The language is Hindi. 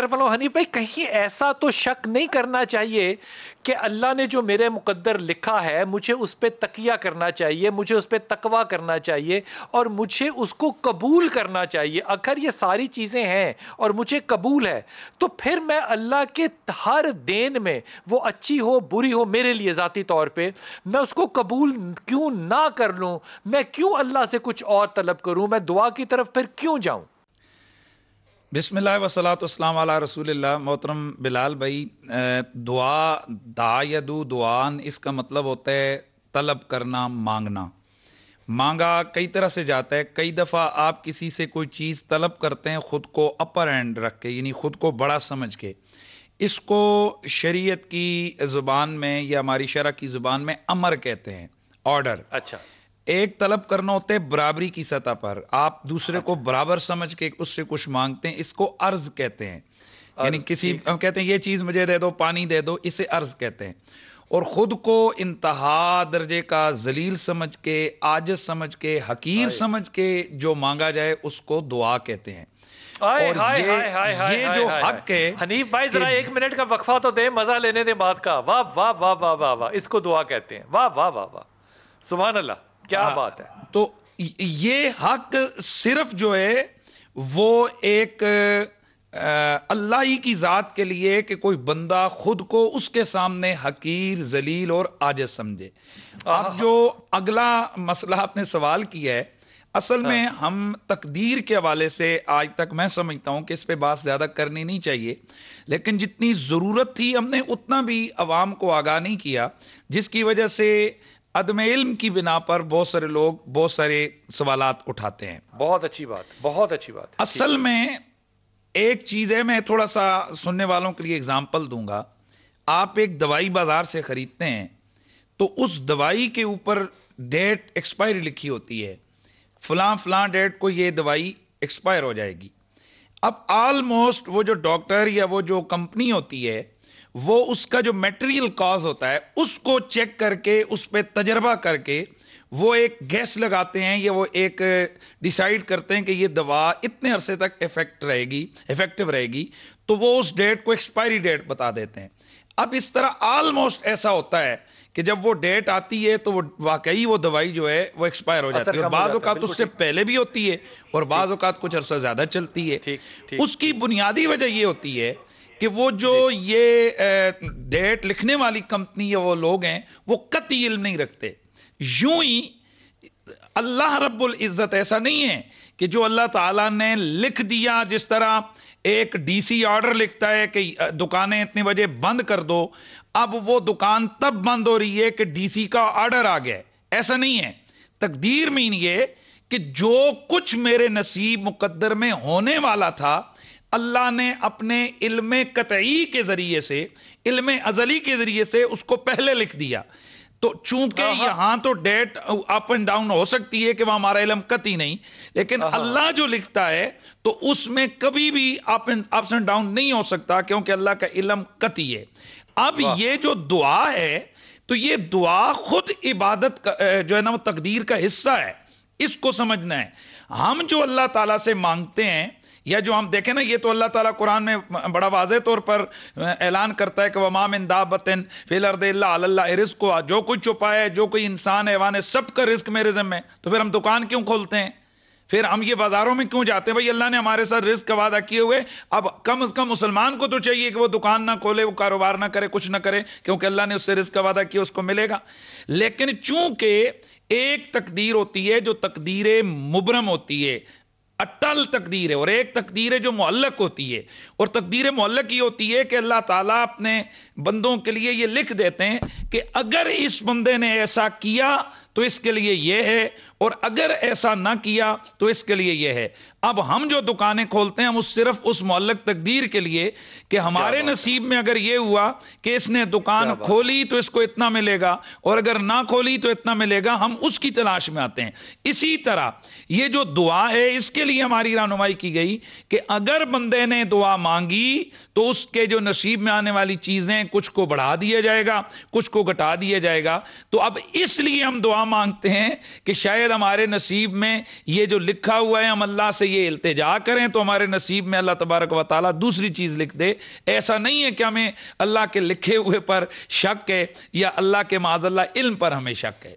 तरफ वाला हनीफ भाई कहीं ऐसा तो शक नहीं करना चाहिए कि अल्लाह ने जो मेरे मुकद्दर लिखा है मुझे उस पर तकिया करना चाहिए मुझे उस पर तकवा करना चाहिए और मुझे उसको कबूल करना चाहिए अगर ये सारी चीज़ें हैं और मुझे कबूल है तो फिर मैं अल्लाह के हर देन में वो अच्छी हो बुरी हो मेरे लिए ज़ाती तौर पर मैं उसको कबूल क्यों ना कर लूँ मैं क्यों अल्लाह से कुछ और तलब करूँ मैं दुआ की तरफ फिर क्यों जाऊँ बिसमिल्ल वसलातम आला रसूल मोहतरम बिलाल भाई दुआ दायदु दुआन इसका मतलब होता है तलब करना मांगना मांगा कई तरह से जाता है कई दफ़ा आप किसी से कोई चीज़ तलब करते हैं ख़ुद को अपर एंड रख के यानी ख़ुद को बड़ा समझ के इसको शरीयत की ज़ुबान में या हमारी शरा की ज़ुबान में अमर कहते हैं ऑर्डर अच्छा एक तलब करना होता है बराबरी की सतह पर आप दूसरे को अच्छा। बराबर समझ के उससे कुछ मांगते हैं इसको अर्ज कहते हैं यानी किसी हम कहते हैं ये चीज़ मुझे दे दो पानी दे दो इसे अर्ज कहते हैं और ख़ुद को इंतहा दर्जे का जलील समझ के आज समझ के हकीर समझ के जो मांगा जाए उसको दुआ कहते हैं आए, और हाए, ये, हाए, हाए, हाए, ये हाए, जो हाए, हक है हनीफ भाई जरा एक मिनट का वक्फा तो दे मजा लेने दे बात का वाह वाह वाह वाह वाह वाह इसको दुआ कहते हैं वाह वाह वाह वाह सुबह अल्लाह क्या आ, हाँ। बात है तो ये हक सिर्फ जो है वो एक अल्लाह ही की ज़ात के लिए कि कोई बंदा खुद को उसके सामने हकीर जलील और आजज समझे अब जो अगला मसला आपने सवाल किया है असल में हाँ। हम तकदीर के हवाले से आज तक मैं समझता हूँ कि इस पर बात ज़्यादा करनी नहीं चाहिए लेकिन जितनी ज़रूरत थी हमने उतना भी आवाम को आगाह नहीं किया जिसकी वजह से अदम इल्म की बिना पर बहुत सारे लोग बहुत सारे सवाल उठाते हैं बहुत अच्छी बात बहुत अच्छी बात असल में एक चीज़ है मैं थोड़ा सा सुनने वालों के लिए एग्जाम्पल दूंगा आप एक दवाई बाज़ार से ख़रीदते हैं तो उस दवाई के ऊपर डेट एक्सपायरी लिखी होती है फलां फलां डेट को ये दवाई एक्सपायर हो जाएगी अब आलमोस्ट वो जो डॉक्टर या वो जो कंपनी होती है वो उसका जो मेटेरियल कॉज होता है उसको चेक करके उस पर तजर्बा करके वो एक गैस लगाते हैं या वो एक डिसाइड करते हैं कि ये दवा इतने अरसे तक इफेक्ट रहेगी इफेक्टिव रहेगी तो वो उस डेट को एक्सपायरी डेट बता देते हैं अब इस तरह ऑलमोस्ट ऐसा होता है कि जब वो डेट आती है तो वो वाकई वो दवाई जो है वो एक्सपायर हो जाती है बाज़ अवत उससे पहले भी होती है और बाज़ अवत कुछ अरसा ज़्यादा चलती है उसकी बुनियादी वजह ये होती है कि वो जो ये डेट लिखने वाली कंपनी या वो लोग हैं वो कति इल्म नहीं रखते यूं ही अल्लाह रब्बुल इज़्ज़त ऐसा नहीं है कि जो अल्लाह ताला ने लिख दिया जिस तरह एक डीसी ऑर्डर लिखता है कि दुकानें इतने बजे बंद कर दो अब वो दुकान तब बंद हो रही है कि डीसी का ऑर्डर आ गया ऐसा नहीं है तकदीर मीन ये कि जो कुछ मेरे नसीब मुकद्दर में होने वाला था अल्लाह ने अपने इल्म कतई के जरिए से इल्म अजली के जरिए से उसको पहले लिख दिया तो चूंकि यहां तो डेट अप एंड डाउन हो सकती है कि वह हमारा इलम कति नहीं लेकिन अल्लाह जो लिखता है तो उसमें कभी भी up and ups and down नहीं हो सकता क्योंकि अल्लाह का इलम कति है अब ये जो दुआ है तो ये दुआ खुद इबादत का जो है ना वो तकदीर का हिस्सा है इसको समझना है हम जो अल्लाह ताला से मांगते हैं या जो हम देखें ना ये तो अल्लाह ताला कुरान में बड़ा वाज तौर पर ऐलान करता है कि वमाम दाबतिन फ़िलरद रिस्क जो कुछ छुपा है जो कोई इंसान है वान सब का रिस्क मेरे ज़िम्मे तो फिर हम दुकान क्यों खोलते हैं फिर हम ये बाज़ारों में क्यों जाते हैं भाई अल्लाह ने हमारे साथ रिस्क का वादा किए हुए अब कम अज़ कम मुसलमान को तो चाहिए कि वो दुकान ना खोले वो कारोबार ना करे कुछ ना करे क्योंकि अल्लाह ने उससे रिस्क का वादा किया उसको मिलेगा लेकिन चूंकि एक तकदीर होती है जो तकदीर मुबरम होती है अटल तकदीर है और एक तकदीर है जो मल्लक होती है और तकदीर मल्लक ये होती है कि अल्लाह ताला अपने बंदों के लिए ये लिख देते हैं कि अगर इस बंदे ने ऐसा किया तो इसके लिए यह है और अगर ऐसा ना किया तो इसके लिए यह है अब हम जो दुकानें खोलते हैं हम उस सिर्फ उस मोहल्लक तकदीर के लिए कि हमारे नसीब में अगर यह हुआ कि इसने दुकान खोली तो इसको इतना मिलेगा और अगर ना खोली तो इतना मिलेगा हम उसकी तलाश में आते हैं इसी तरह ये जो दुआ है इसके लिए हमारी रहनुमाई की गई कि अगर बंदे ने दुआ मांगी तो उसके जो नसीब में आने वाली चीजें कुछ को बढ़ा दिया जाएगा कुछ को घटा दिया जाएगा तो अब इसलिए हम दुआ मांगते हैं कि शायद हमारे नसीब में ये जो लिखा हुआ है हम अल्लाह से ये अल्तजा करें तो हमारे नसीब में अल्लाह तबारक व दूसरी चीज़ लिख दे ऐसा नहीं है कि हमें अल्लाह के लिखे हुए पर शक है या अल्लाह के माजल्ला इल्म पर हमें शक है